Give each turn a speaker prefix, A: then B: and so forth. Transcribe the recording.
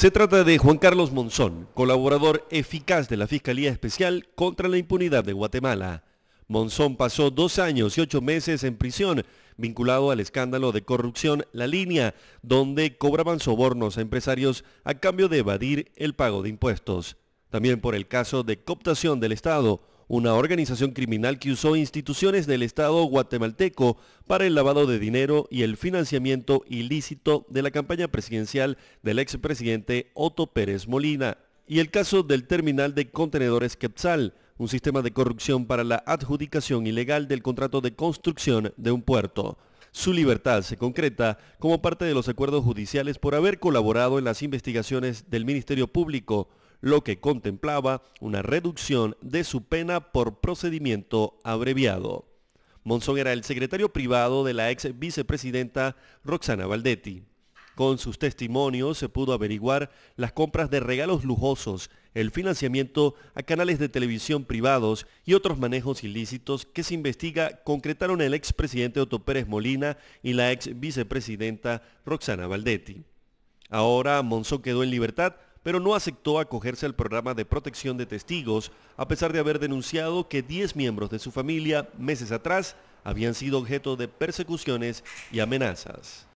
A: Se trata de Juan Carlos Monzón, colaborador eficaz de la Fiscalía Especial contra la Impunidad de Guatemala. Monzón pasó dos años y ocho meses en prisión, vinculado al escándalo de corrupción La Línea, donde cobraban sobornos a empresarios a cambio de evadir el pago de impuestos. También por el caso de cooptación del Estado, una organización criminal que usó instituciones del Estado guatemalteco para el lavado de dinero y el financiamiento ilícito de la campaña presidencial del expresidente Otto Pérez Molina. Y el caso del terminal de contenedores Quetzal, un sistema de corrupción para la adjudicación ilegal del contrato de construcción de un puerto. Su libertad se concreta como parte de los acuerdos judiciales por haber colaborado en las investigaciones del Ministerio Público lo que contemplaba una reducción de su pena por procedimiento abreviado. Monzón era el secretario privado de la ex vicepresidenta Roxana Valdetti. Con sus testimonios se pudo averiguar las compras de regalos lujosos, el financiamiento a canales de televisión privados y otros manejos ilícitos que se investiga concretaron el expresidente Otto Pérez Molina y la ex vicepresidenta Roxana Valdetti. Ahora Monzón quedó en libertad pero no aceptó acogerse al programa de protección de testigos, a pesar de haber denunciado que 10 miembros de su familia meses atrás habían sido objeto de persecuciones y amenazas.